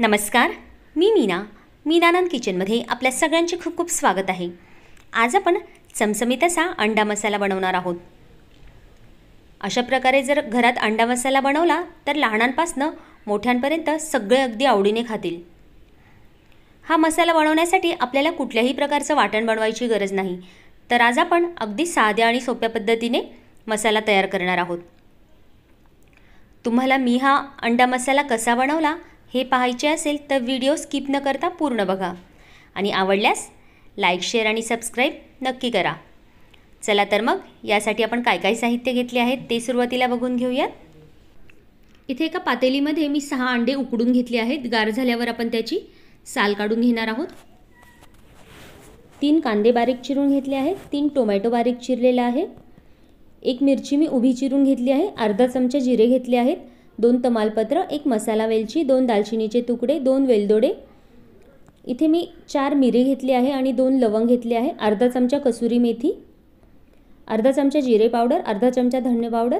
नमस्कार मी मीना मीनानंद किचनमध्ये आपल्या सगळ्यांचे खूप खूप स्वागत आहे आज आपण चमचमीत असा अंडा मसाला बनवणार आहोत अशा प्रकारे जर घरात अंडा मसाला बनवला तर लहानांपासनं मोठ्यांपर्यंत सगळे अगदी आवडीने खातील हा मसाला बनवण्यासाठी आपल्याला कुठल्याही प्रकारचं वाटण बनवायची गरज नाही तर आज आपण अगदी साध्या आणि सोप्या पद्धतीने मसाला तयार करणार आहोत तुम्हाला मी हा अंडा मसाला कसा बनवला हे पाहायचे असेल तर व्हिडिओ स्किप न करता पूर्ण बघा आणि आवडल्यास लाईक शेअर आणि सबस्क्राईब नक्की करा चला तर मग यासाठी आपण काय काय साहित्य घेतले आहेत ते सुरुवातीला बघून घेऊयात इथे एका पातेलीमध्ये मी सहा अंडे उकडून घेतले आहेत गार झाल्यावर आपण त्याची साल काढून घेणार आहोत तीन कांदे बारीक चिरून घेतले आहेत तीन टोमॅटो बारीक चिरलेला आहे एक मिरची मी उभी चिरून घेतली आहे अर्धा चमचा जिरे घेतले आहेत दोन तमालपत्र एक मसाला वेलची दोन दालचिनीचे तुकडे दोन वेलदोडे इथे मी चार मिरी घेतली आहे आणि दोन लवंग घेतले आहे अर्धा चमचा कसुरी मेथी अर्धा चमचा जिरे पावडर अर्धा चमचा धन्य पावडर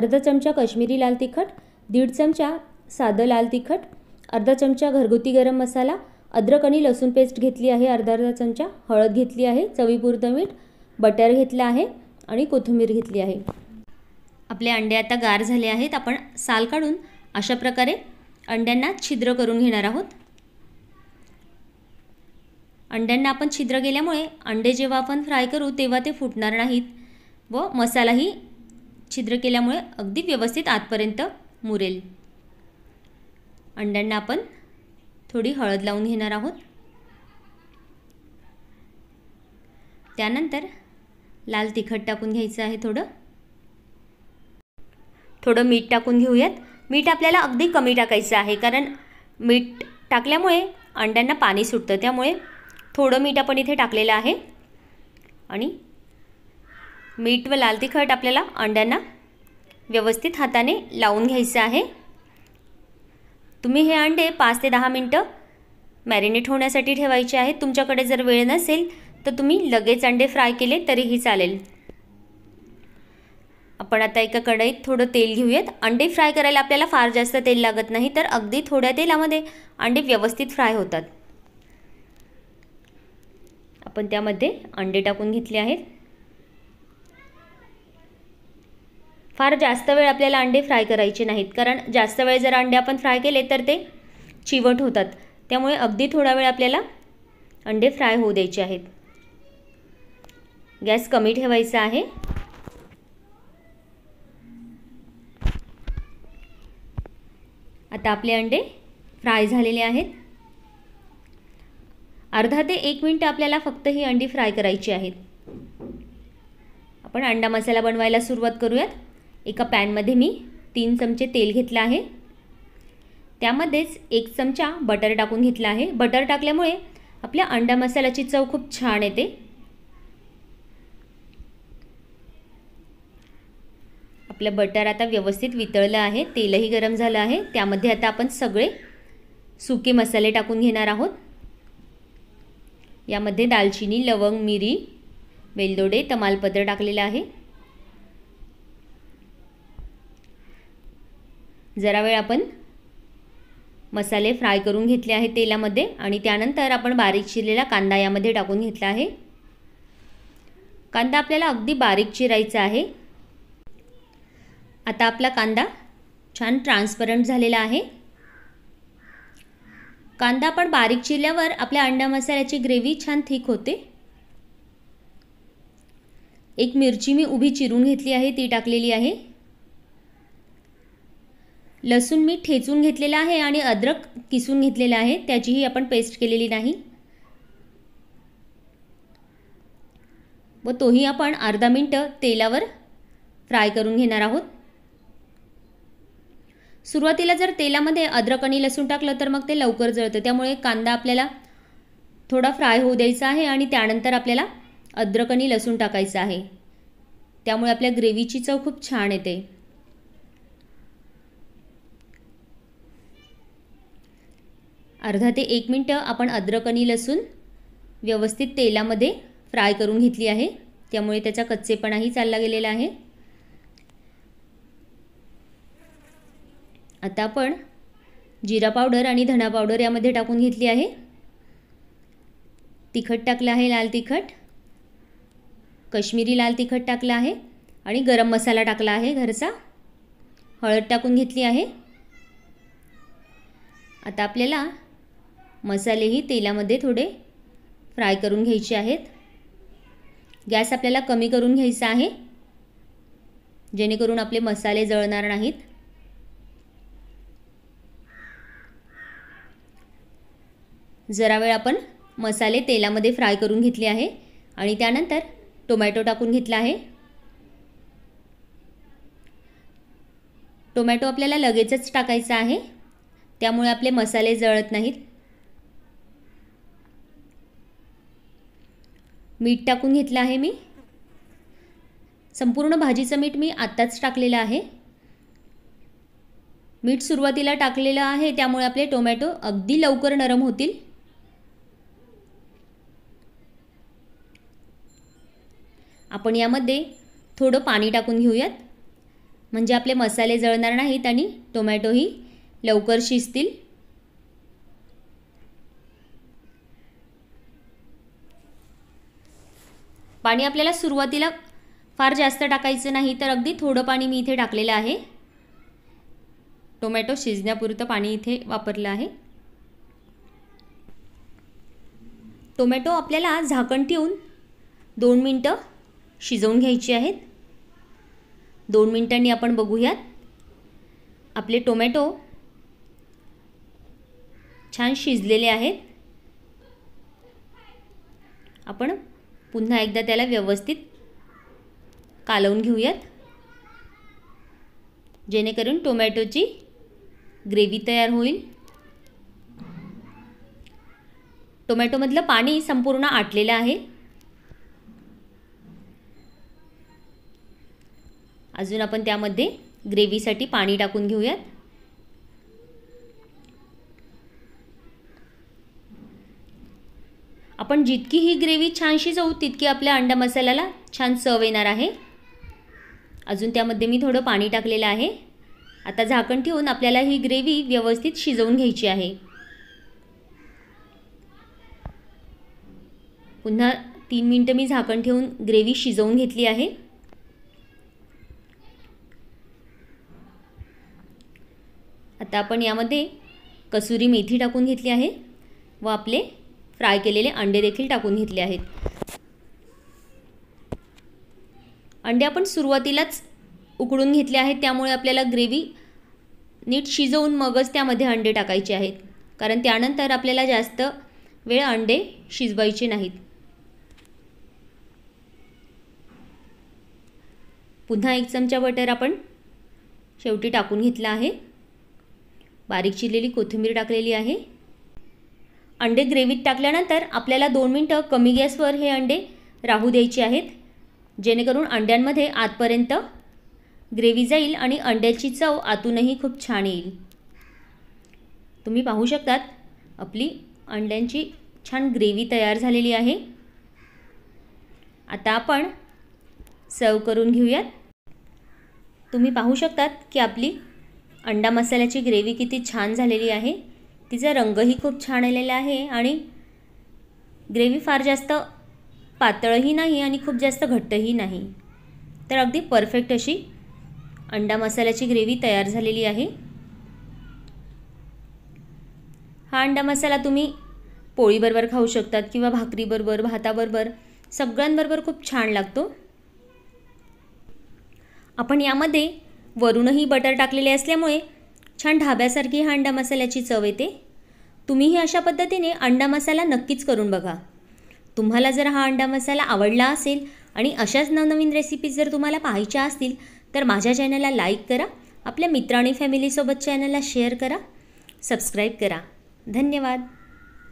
अर्धा चमचा कश्मीरी लाल तिखट दीड चमचा साधं लाल तिखट अर्धा चमचा घरगुती गरम मसाला अद्रक आणि लसूण पेस्ट घेतली आहे अर्धा अर्धा चमचा हळद घेतली आहे चवीपुरतं मीठ बटर घेतलं आहे आणि कोथिंबीर घेतली आहे आपले अंडे आता गार झाले आहेत आपण साल काढून अशा प्रकारे अंड्यांना छिद्र करून घेणार आहोत अंड्यांना आपण छिद्र केल्यामुळे अंडे जेव्हा आपण फ्राय करू तेव्हा ते फुटणार नाहीत व मसालाही छिद्र केल्यामुळे अगदी व्यवस्थित आतपर्यंत मुरेल अंड्यांना आपण थोडी हळद लावून घेणार आहोत त्यानंतर लाल तिखट टाकून घ्यायचं आहे थोडं थोडं मीठ टाकून घेऊयात मीठ आपल्याला अगदी कमी टाकायचं आहे कारण मीठ टाकल्यामुळे अंड्यांना पाणी सुटतं त्यामुळे थोडं मीठ आपण इथे टाकलेलं आहे आणि मीठ व लाल तिखट आपल्याला अंड्यांना व्यवस्थित हाताने लावून घ्यायचं आहे तुम्ही हे अंडे पाच ते दहा मिनटं मॅरिनेट होण्यासाठी ठेवायचे आहेत तुमच्याकडे जर वेळ नसेल तर तुम्ही लगेच अंडे फ्राय केले तरीही चालेल आपण आता एका कढईत थोडं तेल घेऊयात अंडे फ्राय करायला आपल्याला फार जास्त तेल लागत नाही तर अगदी थोड्या तेलामध्ये अंडे व्यवस्थित फ्राय होतात आपण त्यामध्ये अंडे टाकून घेतले आहेत फार जास्त वेळ आपल्याला अंडे फ्राय करायचे नाहीत कारण जास्त वेळ जर अंडे आपण फ्राय केले तर ते चिवट होतात त्यामुळे अगदी थोडा वेळ आपल्याला अंडे फ्राय होऊ द्यायचे आहेत गॅस कमी ठेवायचा आहे आता आपले अंडे फ्राय झालेले आहेत अर्धा ते एक मिनटं आपल्याला फक्त ही अंडी फ्राय करायची आहेत आपण अंडा मसाला बनवायला सुरुवात करूयात एका पॅनमध्ये मी तीन चमचे तेल घेतलं आहे त्यामध्येच एक चमचा बटर टाकून घेतला आहे बटर टाकल्यामुळे आपल्या अंडा मसाल्याची चव खूप छान येते आपलं बटर आता व्यवस्थित वितळलं आहे तेलही गरम झालं आहे त्यामध्ये आता आपण सगळे सुके मसाले टाकून घेणार आहोत यामध्ये दालचिनी लवंग मिरी वेलदोडे तमालपत्र टाकलेलं आहे जरा वेळ आपण मसाले फ्राय करून घेतले आहे तेलामध्ये आणि त्यानंतर आपण बारीक चिरलेला कांदा यामध्ये टाकून घेतला आहे कांदा आपल्याला अगदी बारीक चिरायचा आहे आता आपला कांदा छान ट्रान्सपरंट झालेला आहे कांदा आपण बारीक चिरल्यावर आपल्या अंडा मसाल्याची ग्रेव्ही छान थिक होते एक मिरची मी उभी चिरून घेतली आहे ती टाकलेली आहे लसूण मी ठेचून घेतलेला आहे आणि अद्रक किसून घेतलेला आहे त्याचीही आपण पेस्ट केलेली नाही व तोही आपण अर्धा मिनटं तेलावर फ्राय करून घेणार आहोत सुरुवातीला जर तेलामध्ये अद्रक आणि लसूण टाकलं तर मग ते लवकर जळतं त्यामुळे कांदा आपल्याला थोडा फ्राय होऊ द्यायचा आहे आणि त्यानंतर आपल्याला अद्रक आणि लसूण टाकायचं आहे त्यामुळे आपल्या ग्रेव्हीची चव खूप छान येते अर्धा ते एक मिनटं आपण अद्रक आणि लसूण व्यवस्थित तेलामध्ये फ्राय करून घेतली आहे त्यामुळे त्याचा कच्चेपणाही चालला गेलेला आहे आता आपण जिरा पावडर आणि धणा पावडर यामध्ये टाकून घेतली आहे तिखट टाकलं आहे लाल तिखट कश्मीरी लाल तिखट टाकलं आहे आणि गरम मसाला टाकला आहे घरचा हळद टाकून घेतली आहे आता आपल्याला मसालेही तेलामध्ये थोडे फ्राय करून घ्यायचे आहेत गॅस आपल्याला कमी करून घ्यायचा आहे जेणेकरून आपले मसाले जळणार नाहीत जरा वेळ आपण मसाले तेलामध्ये फ्राय करून घेतले आहे आणि त्यानंतर टोमॅटो टाकून घेतला आहे टोमॅटो आपल्याला लगेचच टाकायचा आहे त्यामुळे आपले मसाले जळत नाहीत मीठ टाकून घेतलं आहे मी संपूर्ण भाजीचं मीठ मी आत्ताच टाकलेलं आहे मीठ सुरुवातीला टाकलेलं आहे त्यामुळे आपले टोमॅटो अगदी लवकर नरम होतील आपण यामध्ये थोडं पाणी टाकून घेऊयात म्हणजे आपले मसाले जळणार नाहीत आणि टोमॅटोही लवकर शिजतील पाणी आपल्याला सुरुवातीला फार जास्त टाकायचं नाही तर अगदी थोडं पाणी मी इथे टाकलेलं आहे टोमॅटो शिजण्यापुरतं पाणी इथे वापरलं आहे टोमॅटो आपल्याला झाकण ठेवून दोन मिनटं शिजवून घ्यायची आहेत दोन मिनटांनी आपण बघूयात आपले टोमॅटो छान शिजलेले आहेत आपण पुन्हा एकदा त्याला व्यवस्थित कालवून घेऊयात जेणेकरून टोमॅटोची ग्रेव्ही तयार होईल टोमॅटोमधलं पाणी संपूर्ण आटलेलं आहे अजून आपण त्यामध्ये ग्रेव्हीसाठी पाणी टाकून घेऊयात आपण जितकी ही ग्रेव्ही छान शिजवू तितकी आपल्या अंडा मसाल्याला छान चव येणार आहे अजून त्यामध्ये मी थोडं पाणी टाकलेलं आहे आता झाकण ठेवून आपल्याला ही ग्रेव्ही व्यवस्थित शिजवून घ्यायची आहे पुन्हा तीन मिनटं मी झाकण ठेवून ग्रेव्ही शिजवून घेतली आहे आता आपण यामध्ये कसुरी मेथी टाकून घेतली आहे व आपले फ्राय केलेले अंडे देखील टाकून घेतले आहेत अंडे आपण सुरुवातीलाच उकडून घेतले आहेत त्यामुळे आपल्याला ग्रेव्ही नीट शिजवून मगच त्यामध्ये अंडे टाकायचे आहेत कारण त्यानंतर आपल्याला जास्त वेळ अंडे शिजवायचे नाहीत पुन्हा एक चमचा बटर आपण शेवटी टाकून घेतला आहे बारीक चिरलेली कोथिंबीर टाकलेली आहे अंडे ग्रेव्हीत टाकल्यानंतर आपल्याला दोन मिनटं कमी गॅसवर हे अंडे राहू द्यायचे आहेत जेणेकरून अंड्यांमध्ये आतपर्यंत ग्रेव्ही जाईल आणि अंड्याची चव आतूनही खूप छान येईल तुम्ही पाहू शकतात आपली अंड्यांची छान ग्रेव्ही तयार झालेली आहे आता आपण सर्व करून घेऊयात तुम्ही पाहू शकतात की आपली अंडा मसाल्याची ग्रेव्ही किती छान झालेली आहे तिचा रंगही खूप छान आलेला आहे आणि ग्रेव्ही फार जास्त पातळही नाही आणि खूप जास्त घट्टही नाही तर अगदी परफेक्ट अशी अंडा मसाल्याची ग्रेव्ही तयार झालेली आहे हा अंडा मसाला तुम्ही पोळीबरोबर खाऊ शकतात किंवा भाकरीबरोबर भाताबरोबर सगळ्यांबरोबर खूप छान लागतो आपण यामध्ये वरूनही बटर टाकलेले असल्यामुळे छान ढाब्यासारखी हा अंडा मसाल्याची चव येते तुम्हीही अशा पद्धतीने अंडा मसाला नक्कीच करून बघा तुम्हाला जर हा अंडा मसाला आवडला असेल आणि अशाच नवनवीन रेसिपीज जर तुम्हाला पाहायच्या असतील तर माझ्या चॅनलला लाईक करा आपल्या मित्र आणि फॅमिलीसोबत चॅनलला शेअर करा सबस्क्राईब करा धन्यवाद